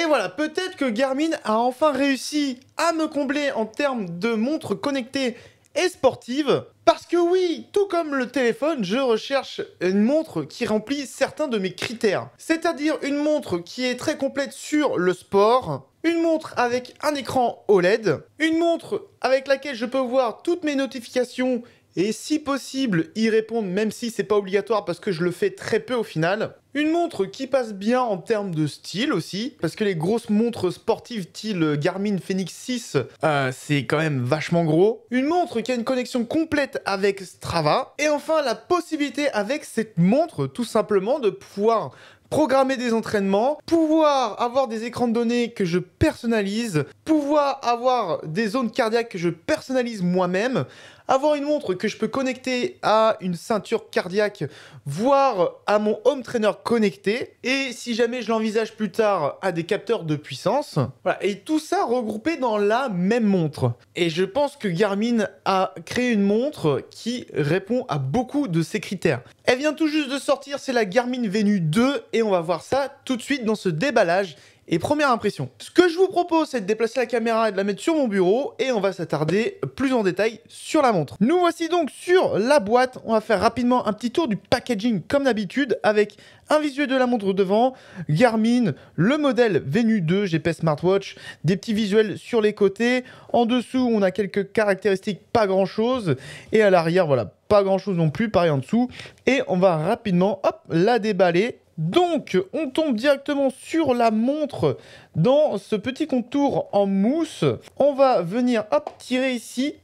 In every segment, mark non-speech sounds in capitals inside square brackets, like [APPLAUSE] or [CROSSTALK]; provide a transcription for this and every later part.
Et voilà, peut-être que Garmin a enfin réussi à me combler en termes de montres connectées et sportives. Parce que oui, tout comme le téléphone, je recherche une montre qui remplit certains de mes critères. C'est-à-dire une montre qui est très complète sur le sport, une montre avec un écran OLED, une montre avec laquelle je peux voir toutes mes notifications et si possible y répondre même si c'est pas obligatoire parce que je le fais très peu au final. Une montre qui passe bien en termes de style aussi, parce que les grosses montres sportives style Garmin Fenix 6, euh, c'est quand même vachement gros. Une montre qui a une connexion complète avec Strava. Et enfin la possibilité avec cette montre tout simplement de pouvoir programmer des entraînements, pouvoir avoir des écrans de données que je personnalise, pouvoir avoir des zones cardiaques que je personnalise moi-même, avoir une montre que je peux connecter à une ceinture cardiaque, voire à mon home trainer connecté. Et si jamais je l'envisage plus tard, à des capteurs de puissance. Et tout ça regroupé dans la même montre. Et je pense que Garmin a créé une montre qui répond à beaucoup de ces critères. Elle vient tout juste de sortir, c'est la Garmin Venu 2 et on va voir ça tout de suite dans ce déballage et première impression. Ce que je vous propose, c'est de déplacer la caméra et de la mettre sur mon bureau. Et on va s'attarder plus en détail sur la montre. Nous voici donc sur la boîte. On va faire rapidement un petit tour du packaging comme d'habitude avec un visuel de la montre devant, Garmin, le modèle Venu 2 GPS Smartwatch, des petits visuels sur les côtés. En dessous, on a quelques caractéristiques, pas grand chose. Et à l'arrière, voilà, pas grand chose non plus, pareil en dessous. Et on va rapidement, hop, la déballer donc, on tombe directement sur la montre dans ce petit contour en mousse, on va venir tirer ici,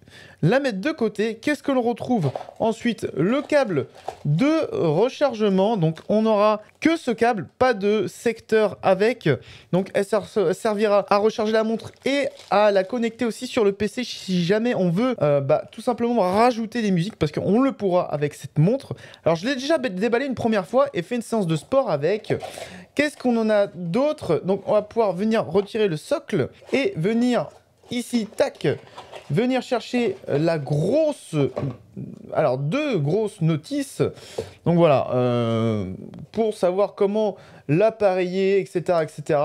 la mettre de côté. Qu'est-ce que l'on retrouve Ensuite, le câble de rechargement. Donc, on n'aura que ce câble, pas de secteur avec. Donc, elle servira à recharger la montre et à la connecter aussi sur le PC si jamais on veut euh, bah, tout simplement rajouter des musiques parce qu'on le pourra avec cette montre. Alors, je l'ai déjà déballé une première fois et fait une séance de sport avec. Qu'est-ce qu'on en a d'autre Donc, on va pouvoir venir retirer le socle et venir ici, tac, venir chercher la grosse... Alors, deux grosses notices. Donc voilà, euh, pour savoir comment l'appareiller, etc., etc.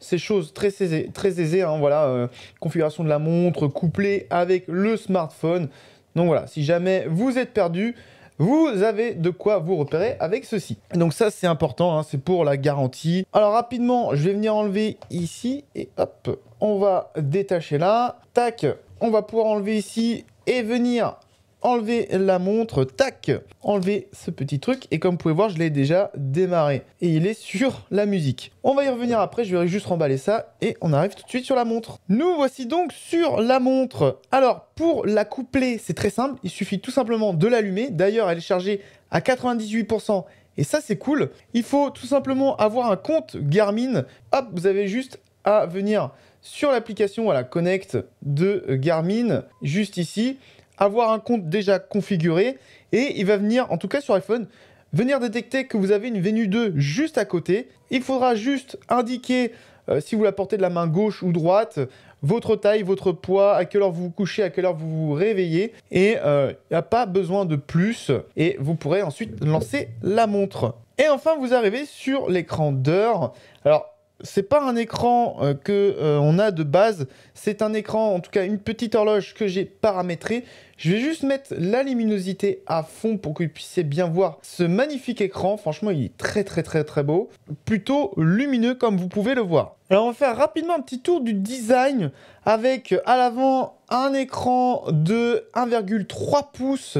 Ces choses très très aisées hein, voilà, euh, configuration de la montre couplée avec le smartphone. Donc voilà, si jamais vous êtes perdu, vous avez de quoi vous repérer avec ceci. Donc ça, c'est important, hein, c'est pour la garantie. Alors rapidement, je vais venir enlever ici et hop, on va détacher là. Tac, on va pouvoir enlever ici et venir enlever la montre, tac, enlever ce petit truc. Et comme vous pouvez voir, je l'ai déjà démarré. Et il est sur la musique. On va y revenir après, je vais juste remballer ça. Et on arrive tout de suite sur la montre. Nous voici donc sur la montre. Alors, pour la coupler, c'est très simple. Il suffit tout simplement de l'allumer. D'ailleurs, elle est chargée à 98%. Et ça, c'est cool. Il faut tout simplement avoir un compte Garmin. Hop, vous avez juste à venir sur l'application, voilà, Connect de Garmin, juste ici avoir un compte déjà configuré et il va venir, en tout cas sur iPhone, venir détecter que vous avez une Venu 2 juste à côté. Il faudra juste indiquer euh, si vous la portez de la main gauche ou droite, votre taille, votre poids, à quelle heure vous vous couchez, à quelle heure vous vous réveillez. Et il euh, n'y a pas besoin de plus. Et vous pourrez ensuite lancer la montre. Et enfin, vous arrivez sur l'écran d'heure. Alors, c'est pas un écran euh, que euh, on a de base, c'est un écran, en tout cas une petite horloge que j'ai paramétrée. Je vais juste mettre la luminosité à fond pour que vous puissiez bien voir ce magnifique écran. Franchement, il est très très très très beau, plutôt lumineux comme vous pouvez le voir. Alors on va faire rapidement un petit tour du design avec euh, à l'avant un écran de 1,3 pouces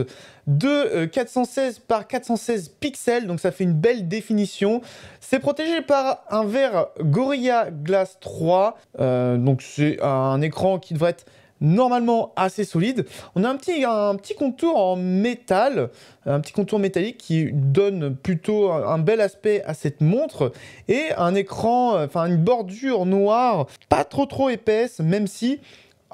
de 416 euh, par 416 pixels, donc ça fait une belle définition. C'est protégé par un verre Gorilla Glass 3, euh, donc c'est un écran qui devrait être normalement assez solide. On a un petit, un petit contour en métal, un petit contour métallique qui donne plutôt un, bel aspect à cette montre et un écran, enfin une bordure noire, pas trop trop épaisse, même si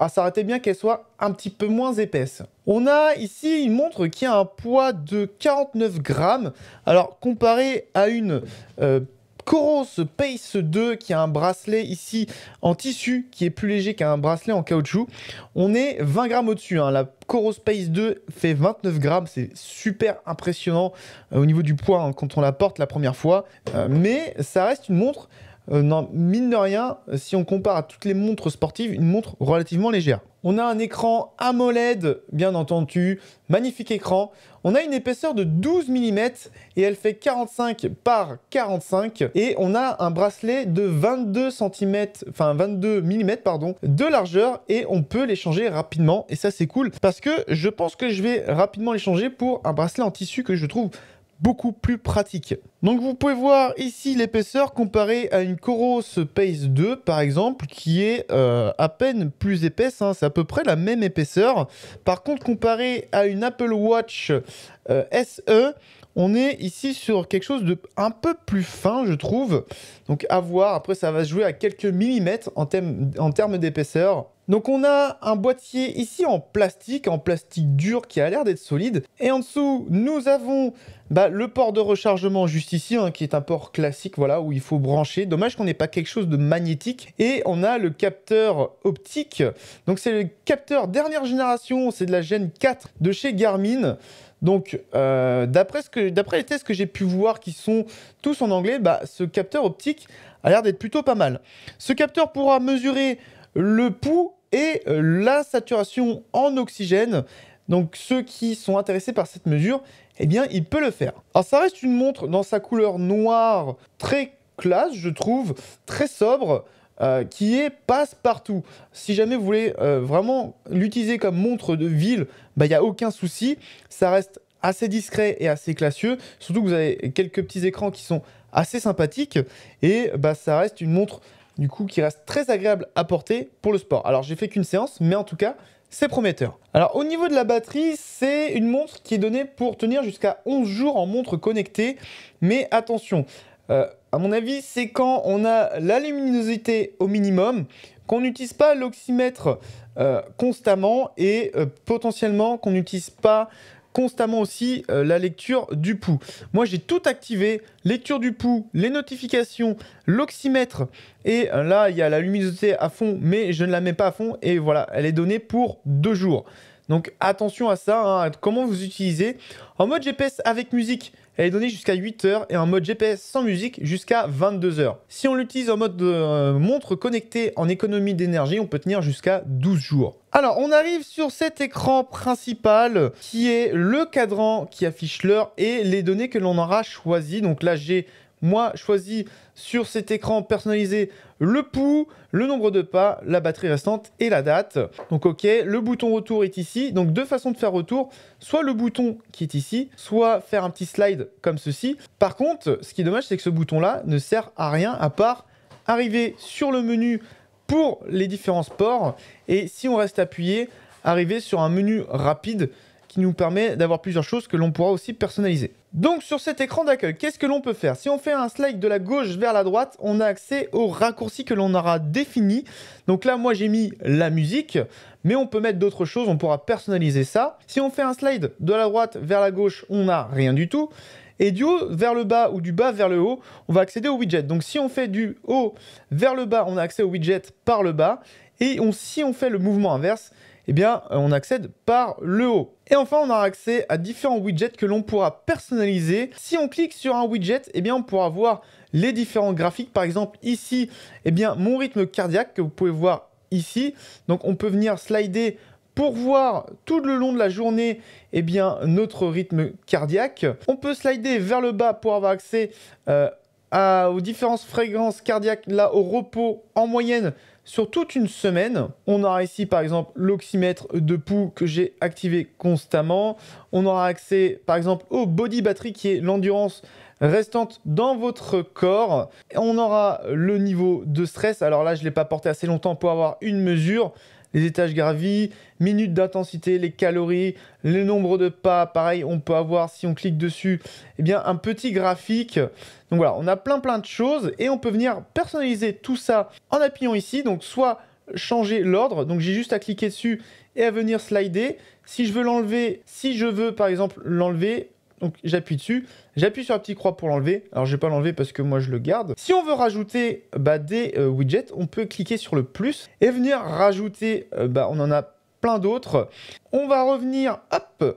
ah, ça aurait été bien qu'elle soit un petit peu moins épaisse. On a ici une montre qui a un poids de 49 grammes. Alors comparé à une euh, Coros Pace 2 qui a un bracelet ici en tissu qui est plus léger qu'un bracelet en caoutchouc. On est 20 grammes au-dessus. Hein. La Coros Pace 2 fait 29 grammes. C'est super impressionnant euh, au niveau du poids hein, quand on la porte la première fois. Euh, mais ça reste une montre, euh, mine de rien, si on compare à toutes les montres sportives, une montre relativement légère. On a un écran AMOLED, bien entendu, magnifique écran. On a une épaisseur de 12 mm et elle fait 45 par 45 et on a un bracelet de 22 cm, enfin 22 mm pardon, de largeur et on peut l'échanger rapidement et ça c'est cool parce que je pense que je vais rapidement l'échanger pour un bracelet en tissu que je trouve beaucoup plus pratique. Donc vous pouvez voir ici l'épaisseur comparée à une Coros Pace 2 par exemple qui est euh, à peine plus épaisse, hein. c'est à peu près la même épaisseur. Par contre comparé à une Apple Watch euh, SE, on est ici sur quelque chose de un peu plus fin je trouve. Donc à voir, après ça va se jouer à quelques millimètres en, en termes d'épaisseur. Donc on a un boîtier ici en plastique, en plastique dur qui a l'air d'être solide. Et en dessous, nous avons bah, le port de rechargement juste ici, hein, qui est un port classique, voilà, où il faut brancher. Dommage qu'on n'ait pas quelque chose de magnétique. Et on a le capteur optique. Donc c'est le capteur dernière génération, c'est de la Gen 4 de chez Garmin. Donc, euh, d'après les tests que j'ai pu voir, qui sont tous en anglais, bah, ce capteur optique a l'air d'être plutôt pas mal. Ce capteur pourra mesurer le pouls et euh, la saturation en oxygène. Donc ceux qui sont intéressés par cette mesure, eh bien, il peut le faire. Alors ça reste une montre dans sa couleur noire très classe, je trouve, très sobre. Euh, qui est passe-partout. Si jamais vous voulez euh, vraiment l'utiliser comme montre de ville, il bah, n'y a aucun souci. Ça reste assez discret et assez classieux. Surtout que vous avez quelques petits écrans qui sont assez sympathiques. Et bah, ça reste une montre du coup, qui reste très agréable à porter pour le sport. Alors, j'ai fait qu'une séance, mais en tout cas, c'est prometteur. Alors au niveau de la batterie, c'est une montre qui est donnée pour tenir jusqu'à 11 jours en montre connectée, mais attention, euh, à mon avis, c'est quand on a la luminosité au minimum, qu'on n'utilise pas l'oxymètre euh, constamment et euh, potentiellement qu'on n'utilise pas constamment aussi euh, la lecture du pouls. Moi, j'ai tout activé, lecture du pouls, les notifications, l'oxymètre, et euh, là, il y a la luminosité à fond, mais je ne la mets pas à fond, et voilà, elle est donnée pour deux jours. Donc attention à ça, hein. comment vous utilisez. En mode GPS avec musique, elle est donnée jusqu'à 8 heures et en mode GPS sans musique jusqu'à 22 heures. Si on l'utilise en mode euh, montre connectée en économie d'énergie, on peut tenir jusqu'à 12 jours. Alors, on arrive sur cet écran principal qui est le cadran qui affiche l'heure et les données que l'on aura choisies. Donc là, j'ai moi, je choisis sur cet écran personnalisé le pouls, le nombre de pas, la batterie restante et la date. Donc ok, le bouton retour est ici. Donc deux façons de faire retour, soit le bouton qui est ici, soit faire un petit slide comme ceci. Par contre, ce qui est dommage, c'est que ce bouton-là ne sert à rien à part arriver sur le menu pour les différents sports. Et si on reste appuyé, arriver sur un menu rapide qui nous permet d'avoir plusieurs choses que l'on pourra aussi personnaliser. Donc sur cet écran d'accueil, qu'est-ce que l'on peut faire Si on fait un slide de la gauche vers la droite, on a accès aux raccourcis que l'on aura défini. Donc là, moi j'ai mis la musique, mais on peut mettre d'autres choses, on pourra personnaliser ça. Si on fait un slide de la droite vers la gauche, on n'a rien du tout. Et du haut vers le bas ou du bas vers le haut, on va accéder au widget. Donc si on fait du haut vers le bas, on a accès au widget par le bas. Et si on fait le mouvement inverse, eh bien, on accède par le haut. Et enfin, on aura accès à différents widgets que l'on pourra personnaliser. Si on clique sur un widget, eh bien, on pourra voir les différents graphiques. Par exemple, ici, eh bien, mon rythme cardiaque que vous pouvez voir ici. Donc, on peut venir slider pour voir tout le long de la journée eh bien, notre rythme cardiaque. On peut slider vers le bas pour avoir accès euh, aux différentes fréquences cardiaques là au repos en moyenne sur toute une semaine, on aura ici par exemple l'oxymètre de pouls que j'ai activé constamment. On aura accès par exemple au body battery qui est l'endurance restante dans votre corps. On aura le niveau de stress. Alors là, je ne l'ai pas porté assez longtemps pour avoir une mesure les étages gravis, minutes d'intensité, les calories, le nombre de pas. Pareil, on peut avoir, si on clique dessus, eh bien, un petit graphique. Donc voilà, on a plein plein de choses et on peut venir personnaliser tout ça en appuyant ici. Donc soit changer l'ordre, donc j'ai juste à cliquer dessus et à venir slider. Si je veux l'enlever, si je veux par exemple l'enlever, donc j'appuie dessus, j'appuie sur la petite croix pour l'enlever. Alors je ne vais pas l'enlever parce que moi je le garde. Si on veut rajouter euh, bah, des euh, widgets, on peut cliquer sur le plus et venir rajouter, euh, bah, on en a plein d'autres. On va revenir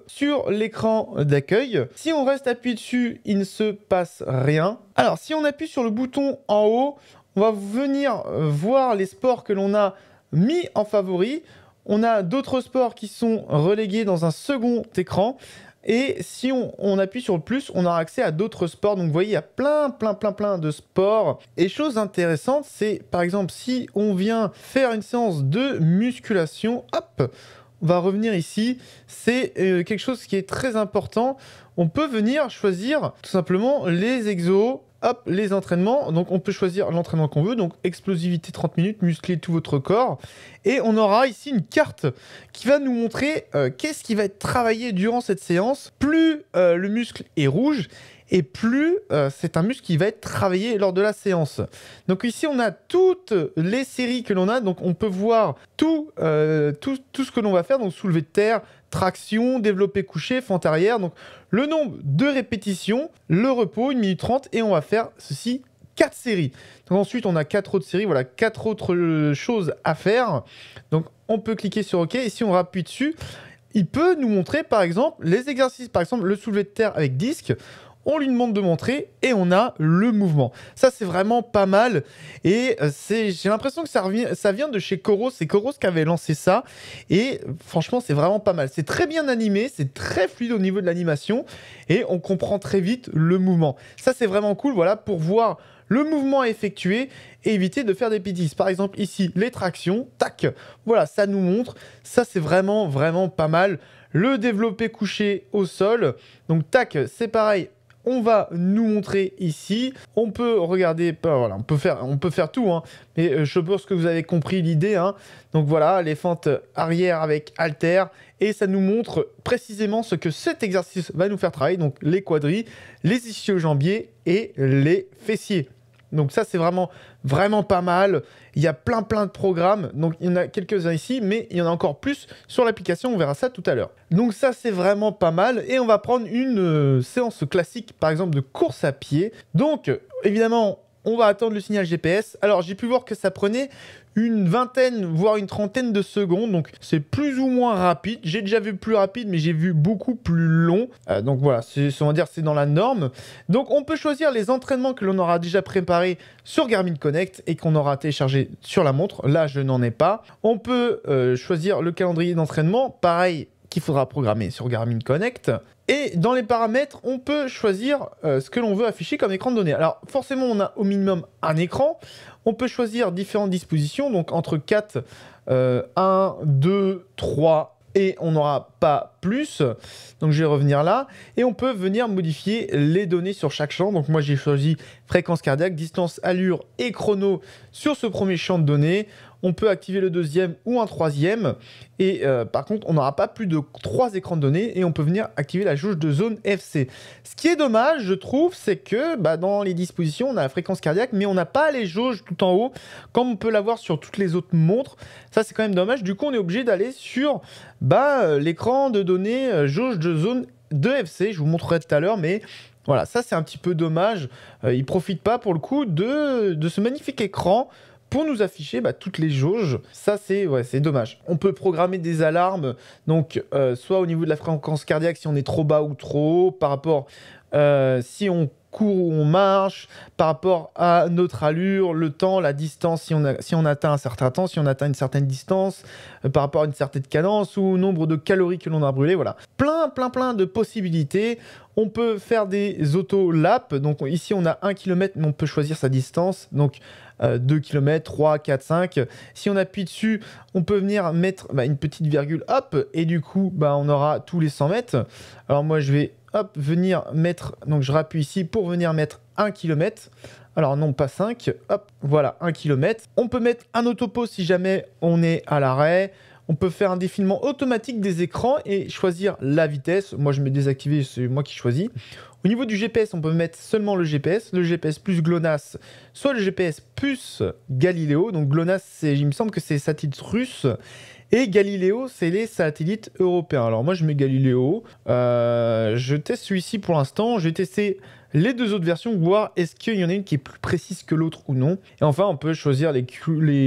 sur l'écran d'accueil. Si on reste appuyé dessus, il ne se passe rien. Alors si on appuie sur le bouton en haut, on va venir voir les sports que l'on a mis en favori. On a d'autres sports qui sont relégués dans un second écran. Et si on, appuie sur le plus, on aura accès à d'autres sports. Donc vous voyez, il y a plein, plein, plein, plein de sports. Et chose intéressante, c'est par exemple si on vient faire une séance de musculation, hop, on va revenir ici. C'est euh, quelque chose qui est très important. On peut venir choisir tout simplement les exos, Hop, les entraînements. Donc, on peut choisir l'entraînement qu'on veut. Donc, explosivité 30 minutes, muscler tout votre corps. Et on aura ici une carte qui va nous montrer euh, qu'est-ce qui va être travaillé durant cette séance. Plus euh, le muscle est rouge, et plus euh, c'est un muscle qui va être travaillé lors de la séance. Donc ici, on a toutes les séries que l'on a. Donc on peut voir tout, euh, tout, tout ce que l'on va faire. Donc soulever de terre, traction, développé couché, fente arrière. Donc le nombre de répétitions, le repos, 1 minute 30. Et on va faire ceci 4 séries. Donc ensuite, on a 4 autres séries, voilà, 4 autres euh, choses à faire. Donc on peut cliquer sur OK et si on rappuie dessus, il peut nous montrer par exemple les exercices, par exemple le soulevé de terre avec disque on lui demande de montrer et on a le mouvement. Ça, c'est vraiment pas mal. Et euh, c'est, j'ai l'impression que ça, revient, ça vient de chez Koros. C'est Koros qui avait lancé ça. Et franchement, c'est vraiment pas mal. C'est très bien animé, c'est très fluide au niveau de l'animation. Et on comprend très vite le mouvement. Ça, c'est vraiment cool. Voilà, pour voir le mouvement effectué, et éviter de faire des pitis. Par exemple, ici, les tractions, tac, voilà, ça nous montre. Ça, c'est vraiment, vraiment pas mal. Le développé couché au sol. Donc, tac, c'est pareil, on va nous montrer ici. On peut regarder, bah, on peut faire, on peut faire tout, hein. mais euh, je pense que vous avez compris l'idée. Hein. Donc voilà, les fentes arrière avec alter, et ça nous montre précisément ce que cet exercice va nous faire travailler, donc les quadris, les ischio jambiers et les fessiers. Donc ça, c'est vraiment, vraiment pas mal. Il y a plein, plein de programmes. Donc il y en a quelques-uns ici, mais il y en a encore plus sur l'application. On verra ça tout à l'heure. Donc ça, c'est vraiment pas mal. Et on va prendre une euh, séance classique, par exemple, de course à pied. Donc, évidemment, on va attendre le signal GPS. Alors j'ai pu voir que ça prenait une vingtaine, voire une trentaine de secondes, donc c'est plus ou moins rapide. J'ai déjà vu plus rapide, mais j'ai vu beaucoup plus long. Euh, donc voilà, on va dire c'est dans la norme. Donc on peut choisir les entraînements que l'on aura déjà préparés sur Garmin Connect et qu'on aura téléchargés sur la montre. Là, je n'en ai pas. On peut euh, choisir le calendrier d'entraînement, pareil qu'il faudra programmer sur Garmin Connect. Et dans les paramètres, on peut choisir euh, ce que l'on veut afficher comme écran de données. Alors forcément, on a au minimum un écran. On peut choisir différentes dispositions, donc entre 4, 1, 2, 3 et on n'aura pas plus. Donc je vais revenir là. Et on peut venir modifier les données sur chaque champ. Donc moi j'ai choisi fréquence cardiaque, distance, allure et chrono sur ce premier champ de données on peut activer le deuxième ou un troisième. Et euh, par contre, on n'aura pas plus de trois écrans de données et on peut venir activer la jauge de zone FC. Ce qui est dommage, je trouve, c'est que bah, dans les dispositions, on a la fréquence cardiaque, mais on n'a pas les jauges tout en haut, comme on peut l'avoir sur toutes les autres montres. Ça, c'est quand même dommage. Du coup, on est obligé d'aller sur bah, euh, l'écran de données euh, jauge de zone de FC. Je vous montrerai tout à l'heure, mais voilà, ça c'est un petit peu dommage. Il ne profite pas pour le coup de ce magnifique écran pour nous afficher bah, toutes les jauges. Ça, c'est ouais, dommage. On peut programmer des alarmes, donc euh, soit au niveau de la fréquence cardiaque, si on est trop bas ou trop haut, par rapport euh, si on court ou on marche, par rapport à notre allure, le temps, la distance, si on, a, si on atteint un certain temps, si on atteint une certaine distance, euh, par rapport à une certaine cadence ou nombre de calories que l'on a brûlées, voilà. Plein, plein, plein de possibilités. On peut faire des auto-laps, donc ici on a 1 km, mais on peut choisir sa distance, donc 2 km, 3, 4, 5. Si on appuie dessus, on peut venir mettre bah, une petite virgule, hop, et du coup, bah, on aura tous les 100 mètres. Alors moi, je vais, hop, venir mettre, donc je rappuie ici pour venir mettre 1 km. Alors non, pas 5, hop, voilà, 1 km. On peut mettre un autopo si jamais on est à l'arrêt. On peut faire un défilement automatique des écrans et choisir la vitesse. Moi, je me désactiver, c'est moi qui choisis. Au niveau du GPS, on peut mettre seulement le GPS, le GPS plus GLONASS, soit le GPS plus Galileo. Donc GLONASS, il me semble que c'est les satellites russes. Et Galileo, c'est les satellites européens. Alors moi, je mets Galileo. Euh, je teste celui-ci pour l'instant. Je vais tester les deux autres versions, voir est-ce qu'il y en a une qui est plus précise que l'autre ou non. Et enfin, on peut choisir les,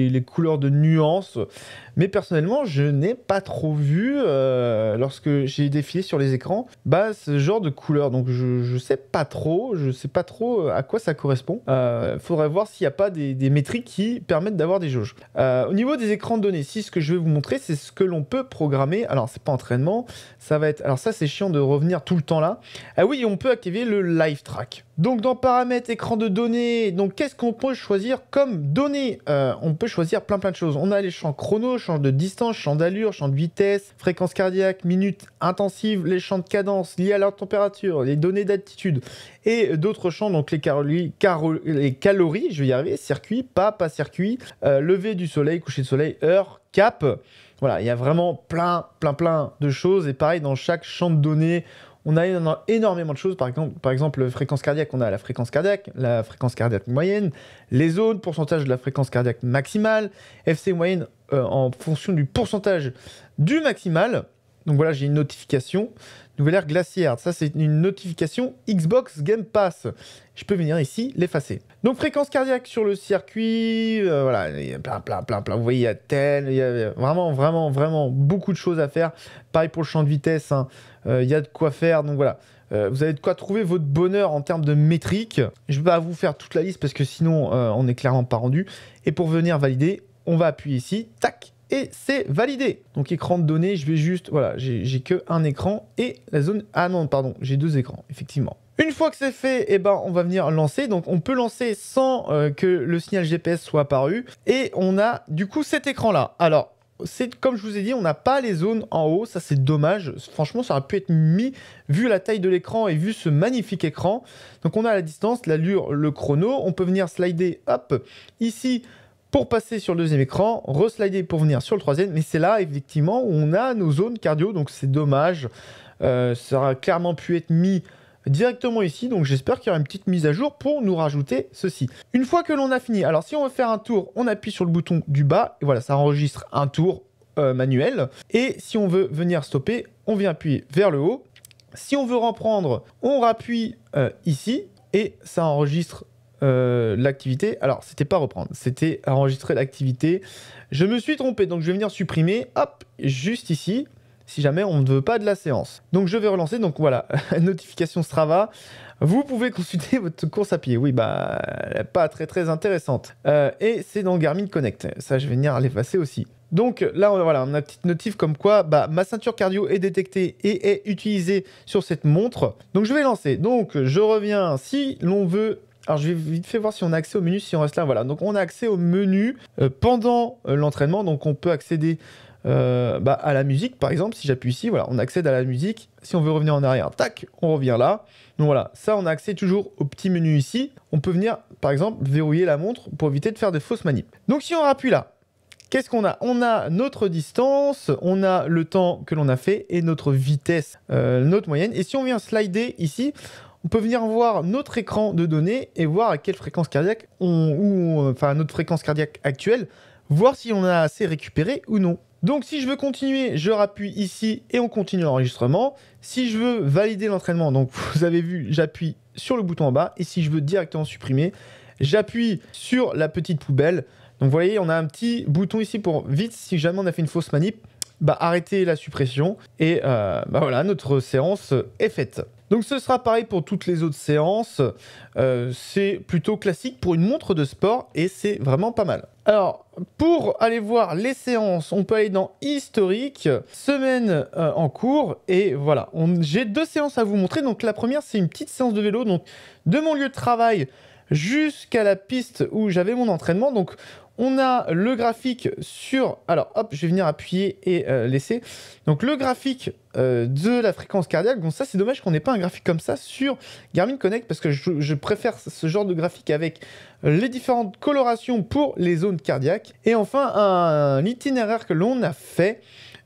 les couleurs de nuances. Mais personnellement, je n'ai pas trop vu, euh, lorsque j'ai défilé sur les écrans, bah, ce genre de couleur. Donc je ne sais pas trop, je sais pas trop euh, à quoi ça correspond. Il euh, faudrait voir s'il n'y a pas des, métriques qui permettent d'avoir des jauges. au niveau des écrans de données, si ce que je vais vous montrer, c'est ce que l'on peut programmer. Alors c'est pas entraînement, ça va être... Alors ça c'est chiant de revenir tout le temps là. Ah oui, on peut activer le live track. Donc dans paramètres écran de données, donc qu'est-ce qu'on peut choisir comme données euh, On peut choisir plein plein de choses. On a les champs chrono, champs de distance, champs d'allure, champ de vitesse, fréquence cardiaque, minutes intensive, les champs de cadence liés à leur température, les données d'altitude et d'autres champs, donc les, calories, les calories, je vais y arriver, circuit, pas, pas circuit, euh, lever du soleil, coucher de soleil, heure, cap. Voilà, il y a vraiment plein plein plein de choses et pareil dans chaque champ de données on a énormément de choses, par exemple, par fréquence cardiaque, on a la fréquence cardiaque, la fréquence cardiaque moyenne, les zones, pourcentage de la fréquence cardiaque maximale, FC moyenne euh, en fonction du pourcentage du maximal. Donc voilà, j'ai une notification Nouvelle ère glaciaire. Ça, c'est une notification Xbox Game Pass. Je peux venir ici l'effacer. Donc, fréquence cardiaque sur le circuit. Euh, voilà, il y a plein, plein, plein, plein. Vous voyez, il y a tel. Il y a vraiment, vraiment, vraiment beaucoup de choses à faire. Pareil pour le champ de vitesse. Hein. Euh, il y a de quoi faire. Donc, voilà. Euh, vous avez de quoi trouver votre bonheur en termes de métrique. Je ne vais pas vous faire toute la liste parce que sinon, on n'est clairement pas rendu. Et pour venir valider, on va appuyer ici. Tac et c'est validé. Donc écran de données, je vais juste, voilà, j'ai que un écran et la zone, ah non, pardon, j'ai deux écrans, effectivement. Une fois que c'est fait, eh ben, on va venir lancer. Donc on peut lancer sans euh, que le signal GPS soit apparu. Et on a du coup cet écran-là. Alors, c'est comme je vous ai dit, on n'a pas les zones en haut, ça c'est dommage. Franchement, ça aurait pu être mis vu la taille de l'écran et vu ce magnifique écran. Donc on a la distance, l'allure, le chrono. On peut venir slider, hop, ici pour passer sur le deuxième écran, reslider pour venir sur le troisième. Mais c'est là, effectivement, où on a nos zones cardio, donc c'est dommage. Euh, ça aurait clairement pu être mis directement ici, donc j'espère qu'il y aura une petite mise à jour pour nous rajouter ceci. Une fois que l'on a fini, alors si on veut faire un tour, on appuie sur le bouton du bas, et voilà, ça enregistre un tour euh, manuel. Et si on veut venir stopper, on vient appuyer vers le haut. Si on veut reprendre, on rappuie euh, ici, et ça enregistre euh, l'activité. Alors, c'était pas reprendre, c'était enregistrer l'activité. Je me suis trompé, donc je vais venir supprimer, hop, juste ici, si jamais on ne veut pas de la séance. Donc, je vais relancer, donc voilà, [LAUGHS] notification Strava. Vous pouvez consulter [LAUGHS] votre course à pied. Oui, bah, pas très très intéressante. Euh, et c'est dans Garmin Connect. Ça, je vais venir l'effacer aussi. Donc là, on, voilà, on a une petite notif comme quoi bah, ma ceinture cardio est détectée et est utilisée sur cette montre. Donc je vais lancer. Donc je reviens si l'on veut alors je vais vite fait voir si on a accès au menu si on reste là. Voilà, donc on a accès au menu euh, pendant euh, l'entraînement, donc on peut accéder euh, bah, à la musique, par exemple, si j'appuie ici, voilà, on accède à la musique. Si on veut revenir en arrière, tac, on revient là. Donc voilà, ça, on a accès toujours au petit menu ici. On peut venir, par exemple, verrouiller la montre pour éviter de faire de fausses manips. Donc si on appuie là, qu'est-ce qu'on a On a notre distance, on a le temps que l'on a fait et notre vitesse, notre moyenne. Et si on vient slider ici, on peut venir voir notre écran de données et voir à quelle fréquence cardiaque on, ou enfin notre fréquence cardiaque actuelle, voir si on a assez récupéré ou non. Donc si je veux continuer, je rappuie ici et on continue l'enregistrement. Si je veux valider l'entraînement, donc vous avez vu, j'appuie sur le bouton en bas et si je veux directement supprimer, j'appuie sur la petite poubelle. Donc vous voyez, on a un petit bouton ici pour vite, si jamais on a fait une fausse manip, bah, arrêter la suppression et euh, bah, voilà, notre séance est faite. Donc ce sera pareil pour toutes les autres séances. Euh, c'est plutôt classique pour une montre de sport et c'est vraiment pas mal. Alors pour aller voir les séances, on peut aller dans historique, semaine euh, en cours et voilà. J'ai deux séances à vous montrer. Donc la première c'est une petite séance de vélo donc de mon lieu de travail jusqu'à la piste où j'avais mon entraînement. Donc on a le graphique sur... Alors hop, je vais venir appuyer et euh, laisser. Donc le graphique euh, de la fréquence cardiaque. Bon ça c'est dommage qu'on n'ait pas un graphique comme ça sur Garmin Connect parce que je, préfère ce genre de graphique avec les différentes colorations pour les zones cardiaques. Et enfin un itinéraire que l'on a fait.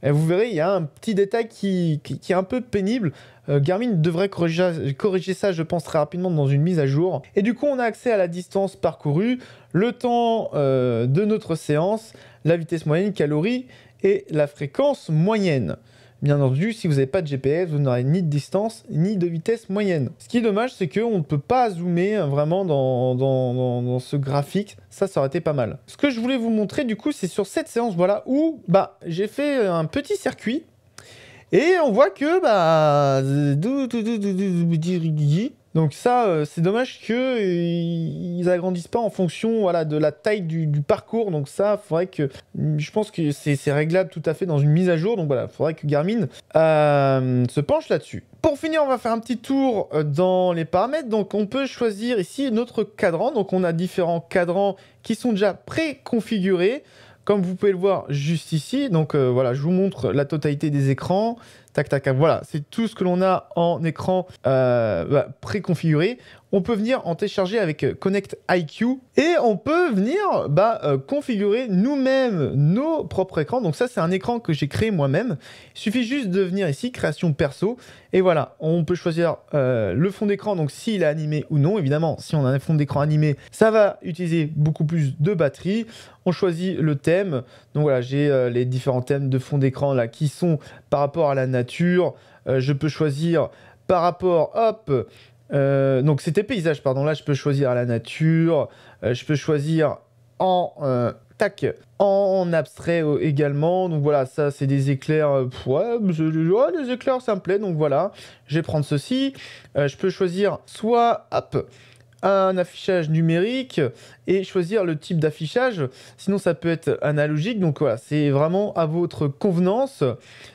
vous verrez, il y a un petit détail qui est un peu pénible. Euh, Garmin devrait corriger, ça, je pense, très rapidement dans une mise à jour. Et du coup, on a accès à la distance parcourue, le temps euh, de notre séance, la vitesse moyenne, calories et la fréquence moyenne. Bien entendu, si vous n'avez pas de GPS, vous n'aurez ni de distance ni de vitesse moyenne. Ce qui est dommage, c'est qu'on ne peut pas zoomer hein, vraiment dans, ce graphique. Ça, ça aurait été pas mal. Ce que je voulais vous montrer, du coup, c'est sur cette séance, voilà, où bah, j'ai fait un petit circuit et on voit que, bah, donc ça, euh, c'est dommage que ils agrandissent pas en fonction voilà, de la taille du, parcours. Donc ça, faudrait que je pense que c'est réglable tout à fait dans une mise à jour. Donc voilà, faudrait que Garmin euh, se penche là-dessus. Pour finir, on va faire un petit tour euh, dans les paramètres. Donc on peut choisir ici notre cadran. Donc on a différents cadrans qui sont déjà préconfigurés. Comme vous pouvez le voir juste ici, donc euh, voilà, je vous montre la totalité des écrans. Tac, tac, Voilà, c'est tout ce que l'on a en écran euh, bah, préconfiguré. On peut venir en télécharger avec euh, Connect IQ et on peut venir bah, euh, configurer nous-mêmes nos propres écrans. Donc ça, c'est un écran que j'ai créé moi-même. Il suffit juste de venir ici, création perso. Et voilà, on peut choisir le fond d'écran, donc s'il est animé ou non. Évidemment, si on a un fond d'écran animé, ça va utiliser beaucoup plus de batterie. On choisit le thème. Donc voilà, j'ai les différents thèmes de fond d'écran là qui sont par rapport à la nature. Euh, je peux choisir par rapport, hop, euh, donc c'était paysage, pardon. Là, je peux choisir la nature. Euh, je peux choisir en tac en abstrait également. Donc voilà, ça c'est des éclairs. ouais, les éclairs ça me plaît. Donc voilà, je vais prendre ceci. je peux choisir soit hop, un affichage numérique et choisir le type d'affichage. Sinon, ça peut être analogique. Donc voilà, c'est vraiment à votre convenance,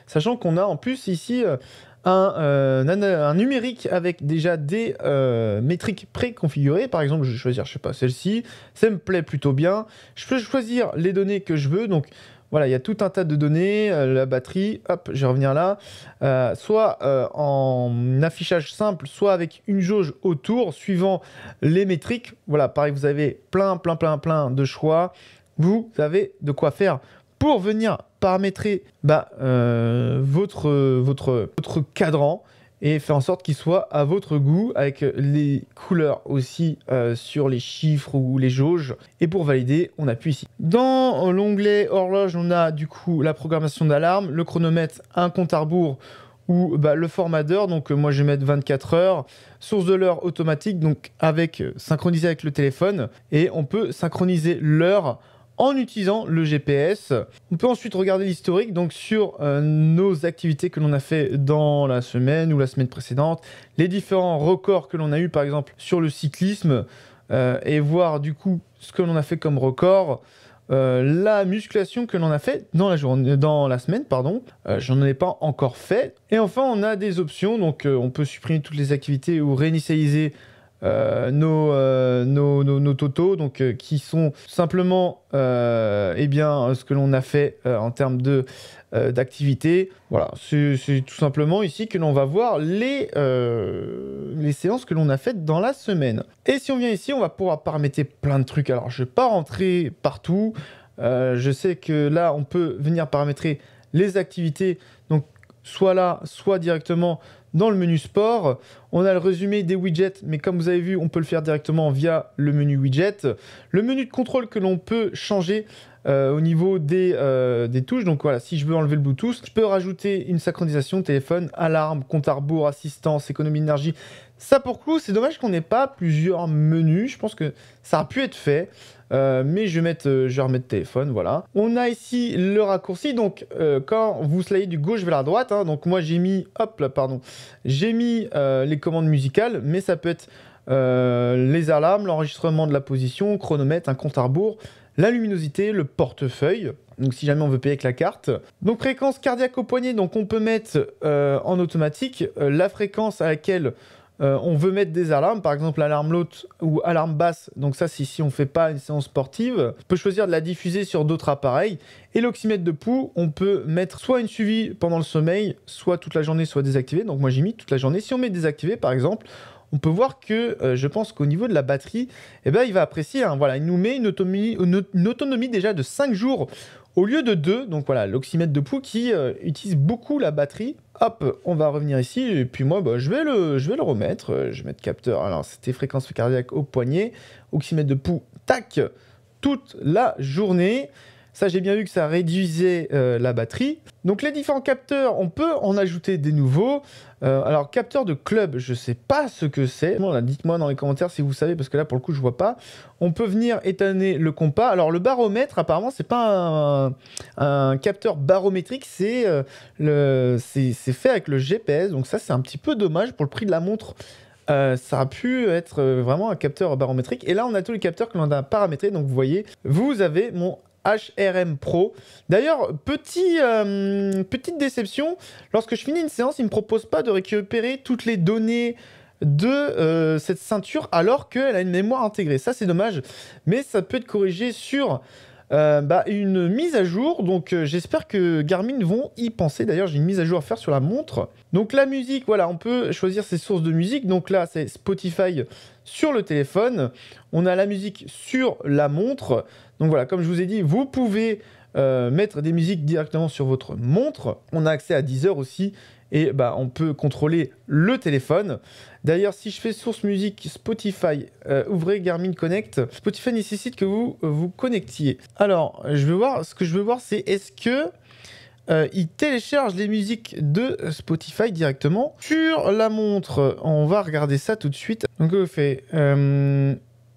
sachant qu'on a en plus ici euh, un, euh, euh, un, numérique avec déjà des métriques préconfigurées. Par exemple, je vais choisir, je sais pas, celle-ci. Ça me plaît plutôt bien. Je peux choisir les données que je veux. Donc voilà, il y a tout un tas de données, euh, la batterie, hop, je revenir là, euh, soit euh, en affichage simple, soit avec une jauge autour, suivant les métriques. Voilà, pareil, vous avez plein, plein, plein, plein de choix. Vous avez de quoi faire pour venir paramétrer bah, votre, votre, votre cadran et faire en sorte qu'il soit à votre goût avec les couleurs aussi euh, sur les chiffres ou les jauges. Et pour valider, on appuie ici. Dans l'onglet horloge, on a du coup la programmation d'alarme, le chronomètre, un compte à rebours ou bah, le format d'heure. Donc euh, moi je vais mettre 24 heures, source de l'heure automatique, donc avec euh, synchronisé avec le téléphone, et on peut synchroniser l'heure en utilisant le GPS. On peut ensuite regarder l'historique donc sur euh, nos activités que l'on a fait dans la semaine ou la semaine précédente, les différents records que l'on a eu par exemple sur le cyclisme euh, et voir du coup ce que l'on a fait comme record. Euh, la musculation que l'on a fait dans la, dans la semaine, pardon, j'en ai pas encore fait. Et enfin, on a des options, donc on peut supprimer toutes les activités ou réinitialiser euh, euh, nos, nos, nos, donc, euh, qui sont simplement eh bien, ce que l'on a fait en termes de d'activité. Voilà, c'est tout simplement ici que l'on va voir les, les séances que l'on a faites dans la semaine. Et si on vient ici, on va pouvoir paramétrer plein de trucs. Alors, je ne vais pas rentrer partout. je sais que là, on peut venir paramétrer les activités. Donc, soit là, soit directement dans le menu sport, on a le résumé des widgets, mais comme vous avez vu, on peut le faire directement via le menu widget. Le menu de contrôle que l'on peut changer euh, au niveau des, euh, des, touches. Donc voilà, si je veux enlever le Bluetooth, je peux rajouter une synchronisation téléphone, alarme, compte à rebours, assistance, économie d'énergie. Ça pour Clou, c'est dommage qu'on n'ait pas plusieurs menus. Je pense que ça a pu être fait. Euh, mais euh, je vais, remettre téléphone, voilà. On a ici le raccourci, donc euh, quand vous slidez du gauche vers la droite, hein, donc moi j'ai mis, hop pardon, j'ai mis les commandes musicales, mais ça peut être les alarmes, l'enregistrement de la position, chronomètre, un compte à rebours, la luminosité, le portefeuille, donc si jamais on veut payer avec la carte. Donc fréquence cardiaque au poignet, donc on peut mettre en automatique la fréquence à laquelle euh, on veut mettre des alarmes, par exemple alarme haute ou alarme basse. Donc ça, si, si on ne fait pas une séance sportive, on peut choisir de la diffuser sur d'autres appareils. Et l'oxymètre de pouls, on peut mettre soit une suivi pendant le sommeil, soit toute la journée, soit désactivé. Donc moi j'ai mis toute la journée. Si on met désactivé, par exemple, on peut voir que euh, je pense qu'au niveau de la batterie, eh ben, il va apprécier. Hein. voilà, il nous met une autonomie, une autonomie déjà de 5 jours au lieu de deux, donc voilà, l'oxymètre de pouls qui euh, utilise beaucoup la batterie. Hop, on va revenir ici, et puis moi, bah, je, vais le, je vais le remettre. Euh, je vais mettre capteur, alors c'était fréquence cardiaque au poignet, oxymètre de pouls, tac, toute la journée. Ça, j'ai bien vu que ça réduisait euh, la batterie. Donc les différents capteurs, on peut en ajouter des nouveaux. Euh, alors capteur de club, je ne sais pas ce que c'est. Bon, Dites-moi dans les commentaires si vous savez, parce que là pour le coup je ne vois pas. On peut venir étonner le compas. Alors le baromètre, apparemment ce n'est pas un, capteur barométrique, euh, c'est c'est fait avec le GPS. Donc ça c'est un petit peu dommage pour le prix de la montre. ça a pu être vraiment un capteur barométrique. Et là, on a tous les capteurs que l'on a paramétrés. Donc, vous voyez, vous avez mon HRM Pro. D'ailleurs, petit, euh, petite déception, lorsque je finis une séance, il ne me propose pas de récupérer toutes les données de euh, cette ceinture alors qu'elle a une mémoire intégrée. Ça, c'est dommage, mais ça peut être corrigé sur euh, bah, une mise à jour. Donc j'espère que Garmin vont y penser. D'ailleurs, j'ai une mise à jour à faire sur la montre. Donc la musique, voilà, on peut choisir ses sources de musique. Donc là, c'est Spotify sur le téléphone. On a la musique sur la montre. Donc voilà, comme je vous ai dit, vous pouvez euh, mettre des musiques directement sur votre montre. On a accès à Deezer aussi et bah, on peut contrôler le téléphone. D'ailleurs, si je fais source musique Spotify, euh, ouvrez Garmin Connect, Spotify nécessite que vous vous connectiez. Alors, je veux voir, ce que je veux voir, c'est est-ce que euh, il télécharge les musiques de Spotify directement sur la montre. On va regarder ça tout de suite. Donc, on fait euh,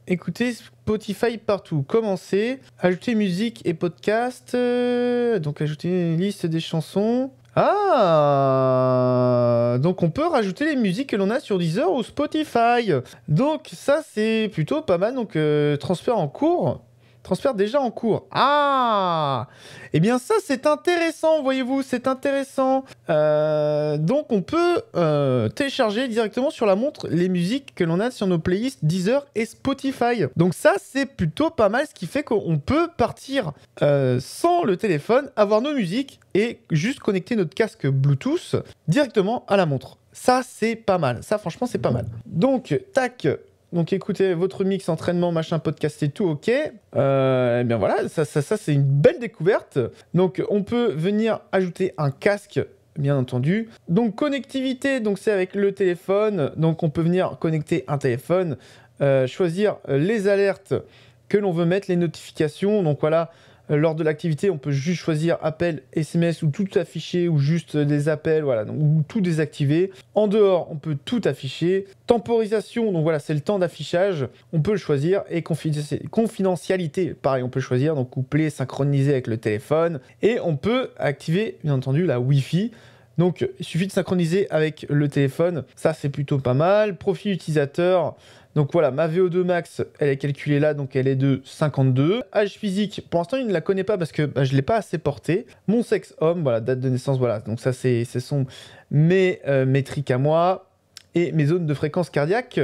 écouter Spotify partout. Commencer, ajouter musique et podcast. Euh, donc, ajouter une liste des chansons. Ah Donc on peut rajouter les musiques que l'on a sur Deezer ou Spotify. Donc ça c'est plutôt pas mal. Donc transfert en cours. Transfert déjà en cours. Ah Eh bien ça c'est intéressant, voyez-vous, c'est intéressant. Euh, donc on peut euh, télécharger directement sur la montre les musiques que l'on a sur nos playlists Deezer et Spotify. Donc ça c'est plutôt pas mal, ce qui fait qu'on peut partir euh, sans le téléphone, avoir nos musiques et juste connecter notre casque Bluetooth directement à la montre. Ça, c'est pas mal. Ça, franchement, c'est pas mal. Donc, tac, donc écoutez, votre mix entraînement, machin, podcast et tout, ok. Euh, eh bien voilà, ça, ça, c'est une belle découverte. Donc on peut venir ajouter un casque bien entendu. Donc connectivité, donc c'est avec le téléphone. Donc on peut venir connecter un téléphone, euh, choisir les alertes que l'on veut mettre, les notifications. Donc voilà, euh, lors de l'activité, on peut juste choisir appel, SMS ou tout afficher ou juste des appels, voilà, donc, ou tout désactiver. En dehors, on peut tout afficher. Temporisation, donc voilà, c'est le temps d'affichage, on peut le choisir. Et confidentialité, pareil, on peut choisir, donc coupler, synchroniser avec le téléphone. Et on peut activer, bien entendu, la Wi-Fi. Donc, il suffit de synchroniser avec le téléphone. Ça, c'est plutôt pas mal. Profil utilisateur, donc voilà, ma VO2 max, elle est calculée là, donc elle est de 52. Âge physique, pour l'instant, il ne la connaît pas parce que bah, je ne l'ai pas assez porté. Mon sexe homme, voilà, date de naissance, voilà. Donc ça, c'est sont mes euh, métriques à moi et mes zones de fréquence cardiaque.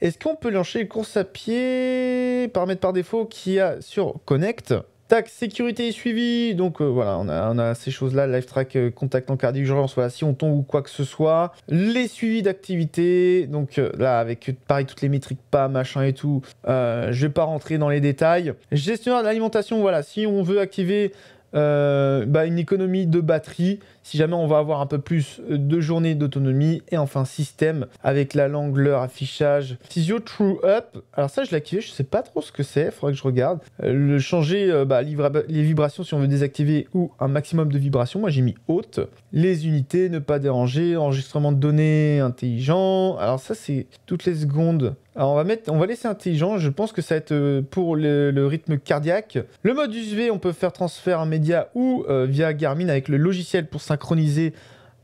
Est-ce qu'on peut lancer course à pied par mètre par défaut qui a sur Connect Tac, sécurité et suivi. Donc euh, voilà, on a, ces choses-là, live track, euh, contact en cardio d'urgence, voilà, si on tombe ou quoi que ce soit. Les suivis d'activité, donc euh, là avec pareil toutes les métriques pas, machin et tout, je vais pas rentrer dans les détails. Gestionnaire de l'alimentation, voilà, si on veut activer bah, une économie de batterie, si jamais on va avoir un peu plus de journées d'autonomie. Et enfin, système avec la langue, l'heure, affichage. Physio True Up. Alors ça, je l'ai activé, je sais pas trop ce que c'est, faudrait que je regarde. Euh, le changer euh, bah, les vibrations si on veut désactiver ou un maximum de vibrations. Moi, j'ai mis haute. Les unités, ne pas déranger, enregistrement de données intelligent. Alors ça, c'est toutes les secondes. Alors on va, mettre, on va laisser intelligent, je pense que ça va être euh, pour le, rythme cardiaque. Le mode USB on peut faire transfert média ou via Garmin avec le logiciel pour 5 synchroniser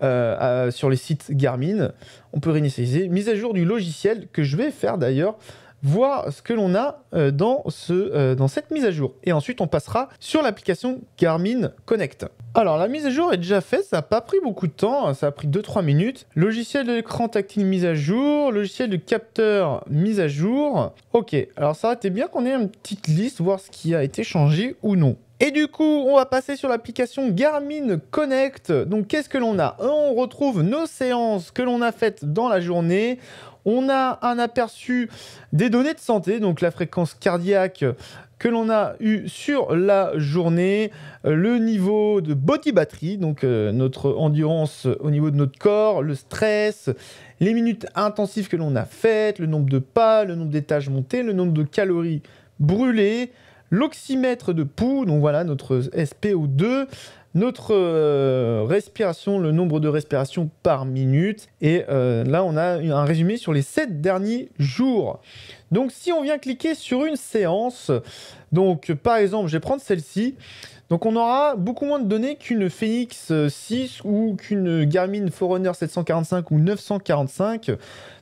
euh, sur les sites Garmin. On peut réinitialiser. Mise à jour du logiciel que je vais faire d'ailleurs. Voir ce que l'on a euh, dans, ce, euh, dans cette mise à jour. Et ensuite, on passera sur l'application Garmin Connect. Alors, la mise à jour est déjà faite. Ça n'a pas pris beaucoup de temps. Ça a pris 2-3 minutes. Logiciel de l'écran tactile mise à jour. Logiciel de capteur mise à jour. Ok. Alors, ça a été bien qu'on ait une petite liste, voir ce qui a été changé ou non. Et du coup, on va passer sur l'application Garmin Connect. Donc, qu'est-ce que l'on a euh, On retrouve nos séances que l'on a faites dans la journée. On a un aperçu des données de santé, donc la fréquence cardiaque que l'on a eue sur la journée, euh, le niveau de body battery, donc euh, notre endurance au niveau de notre corps, le stress, les minutes intensives que l'on a faites, le nombre de pas, le nombre d'étages montés, le nombre de calories brûlées, l'oxymètre de pouls, donc voilà notre SPO2, notre euh, respiration, le nombre de respirations par minute. Et euh, là, on a un résumé sur les 7 derniers jours. Donc si on vient cliquer sur une séance, donc par exemple, je vais prendre celle-ci. Donc on aura beaucoup moins de données qu'une Phoenix 6 euh, ou qu'une Garmin Forerunner 745 ou 945.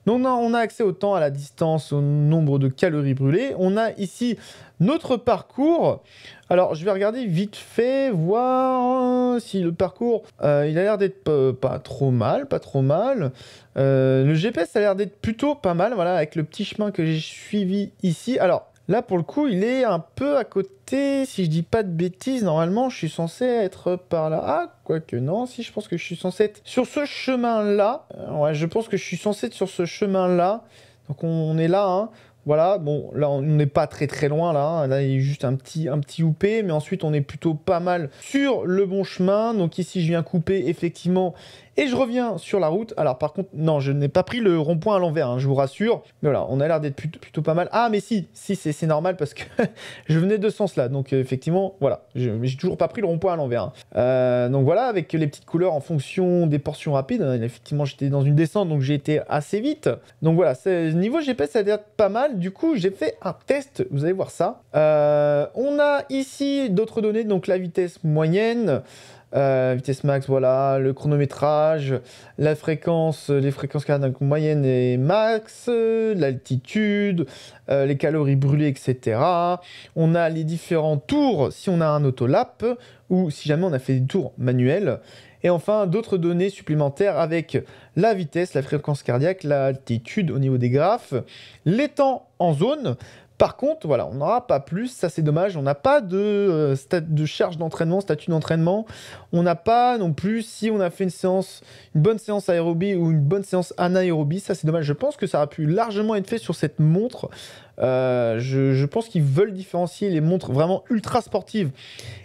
Donc on a accès au temps, à la distance, au nombre de calories brûlées. On a ici notre parcours. Alors je vais regarder vite fait, voir hein, si le parcours, euh, il a l'air d'être euh, pas, trop mal, pas trop mal. le GPS a l'air d'être plutôt pas mal, voilà, avec le petit chemin que j'ai suivi ici. Alors Là, pour le coup, il est un peu à côté. Si je dis pas de bêtises, normalement, je suis censé être par là. Ah, quoique non, si, je pense que je suis censé être sur ce chemin-là. Euh, ouais, je pense que je suis censé être sur ce chemin-là. Donc, on, est là, hein. Voilà, bon, là, on n'est pas très très loin, là. Hein. Là, il y a juste un petit, un petit mais ensuite, on est plutôt pas mal sur le bon chemin. Donc, ici, je viens couper, effectivement, et je reviens sur la route. Alors par contre, non, je n'ai pas pris le rond-point à l'envers, hein, je vous rassure. Mais voilà, on a l'air d'être plutôt, pas mal. Ah mais si, si, c'est normal parce que [LAUGHS] je venais de ce sens-là. Donc euh, effectivement, voilà, j'ai toujours pas pris le rond-point à l'envers. Hein. Euh, donc voilà, avec les petites couleurs en fonction des portions rapides. Hein. effectivement, j'étais dans une descente, donc j'ai été assez vite. Donc voilà, niveau GPS, ça a l'air pas mal. Du coup, j'ai fait un test, vous allez voir ça. Euh, on a ici d'autres données, donc la vitesse moyenne. Euh, vitesse max, voilà, le chronométrage, la fréquence, euh, les fréquences cardiaques moyennes et max, euh, l'altitude, les calories brûlées, etc. On a les différents tours si on a un autolap ou si jamais on a fait des tours manuels. Et enfin, d'autres données supplémentaires avec la vitesse, la fréquence cardiaque, l'altitude au niveau des graphes, les temps en zone, par contre, voilà, on n'aura pas plus, ça c'est dommage, on n'a pas de, euh, de charge d'entraînement, statut d'entraînement, on n'a pas non plus si on a fait une séance, une bonne séance aérobie ou une bonne séance anaérobie, ça c'est dommage, je pense que ça aurait pu largement être fait sur cette montre, euh, je, pense qu'ils veulent différencier les montres vraiment ultra sportives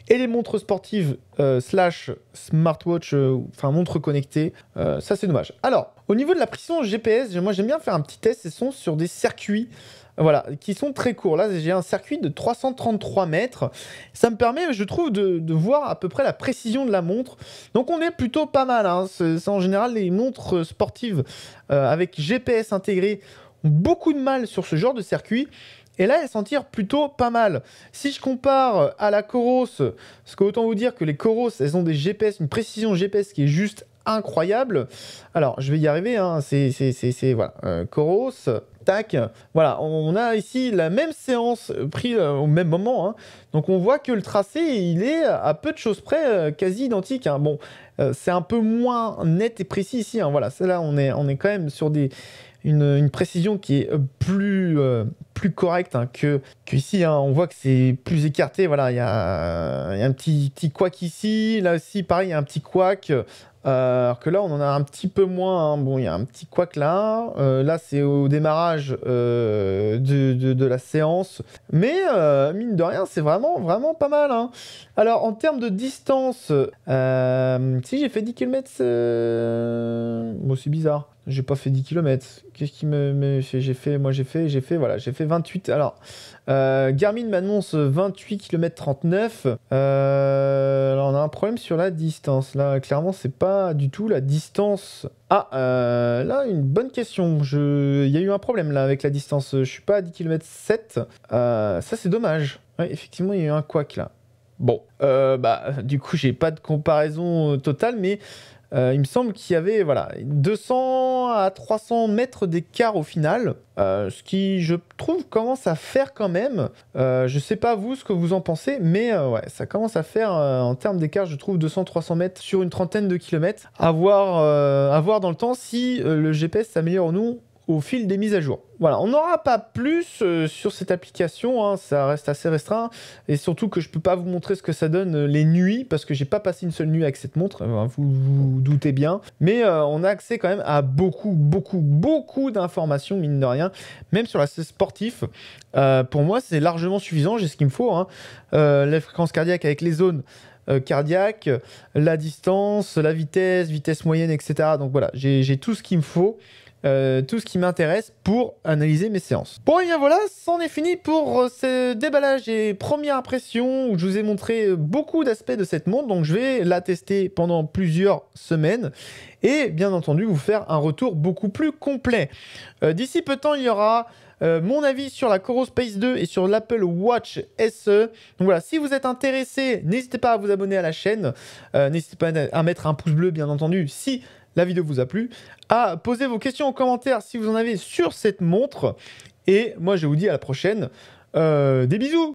et les montres sportives euh, slash smartwatch, enfin montres connectées. ça, c'est dommage. Alors, au niveau de la pression GPS, moi j'aime bien faire un petit test. ce sont sur des circuits voilà, qui sont très courts. Là, j'ai un circuit de 333 mètres. Ça me permet, je trouve, de, voir à peu près la précision de la montre. Donc, on est plutôt pas mal. Hein. C'est en général les montres sportives euh, avec GPS intégré ont beaucoup de mal sur ce genre de circuit. Et là, elles s'en tirent plutôt pas mal. Si je compare à la Coros, parce qu'autant vous dire que les Coros, elles ont des GPS, une précision GPS qui est juste incroyable. Alors, je vais y arriver. Hein. C'est voilà, euh, Coros. Tac. Voilà, on a ici la même séance prise euh, au même moment. Hein. Donc on voit que le tracé, il est à peu de choses près euh, quasi identique. Hein. Bon, euh, c'est un peu moins net et précis ici. Hein. Voilà, là on est, on est quand même sur des, une, précision qui est plus, plus correcte hein, que, que, ici. on voit que c'est plus écarté. Voilà, il y, a, un petit, petit couac ici. Là aussi, pareil, il y a un petit couac. Euh, alors que là, on en a un petit peu moins. Hein. Bon, il y a un petit couac là. Euh, là, c'est au démarrage euh, de, la séance. Mais mine de rien, c'est vraiment, vraiment pas mal. Hein. Alors, en termes de distance, si j'ai fait 10 km, c'est bizarre j'ai pas fait 10 km. Qu'est-ce qui me, fait j'ai fait moi j'ai fait j'ai fait voilà, j'ai fait 28. Alors euh, Garmin m'annonce 28 km 39. Euh, alors on a un problème sur la distance là, clairement c'est pas du tout la distance. Ah euh, là une bonne question. Je il y a eu un problème là avec la distance, je suis pas à 10 km 7. ça c'est dommage. Ouais, effectivement, il y a eu un couac là. Bon, euh, bah du coup, j'ai pas de comparaison totale mais euh, il me semble qu'il y avait voilà, 200 à 300 mètres d'écart au final, euh, ce qui, je trouve, commence à faire quand même. Euh, je sais pas vous ce que vous en pensez, mais ouais, ça commence à faire en termes d'écart, je trouve, 200-300 mètres sur une trentaine de kilomètres. À à voir dans le temps si le GPS s'améliore ou non au fil des mises à jour. Voilà, on n'aura pas plus euh, sur cette application, hein, ça reste assez restreint, et surtout que je peux pas vous montrer ce que ça donne euh, les nuits, parce que j'ai pas passé une seule nuit avec cette montre, hein, vous, vous doutez bien, mais euh, on a accès quand même à beaucoup, beaucoup, beaucoup d'informations, mine de rien, même sur l'aspect sportif, pour moi c'est largement suffisant, j'ai ce qu'il me faut, hein. la fréquence cardiaque avec les zones, cardiaques la distance, la vitesse, vitesse moyenne, etc. Donc voilà, j'ai tout ce qu'il me faut euh, tout ce qui m'intéresse pour analyser mes séances. Bon, et bien voilà, c'en est fini pour euh, ce déballage et première impression où je vous ai montré euh, beaucoup d'aspects de cette montre. Donc, je vais la tester pendant plusieurs semaines et bien entendu vous faire un retour beaucoup plus complet. D'ici peu de temps, il y aura mon avis sur la Coro Space 2 et sur l'Apple Watch SE. Donc voilà, si vous êtes intéressé, n'hésitez pas à vous abonner à la chaîne. n'hésitez pas à mettre un pouce bleu, bien entendu, si la vidéo vous a plu, à poser vos questions en commentaire si vous en avez sur cette montre. Et moi, je vous dis à la prochaine. Euh, des bisous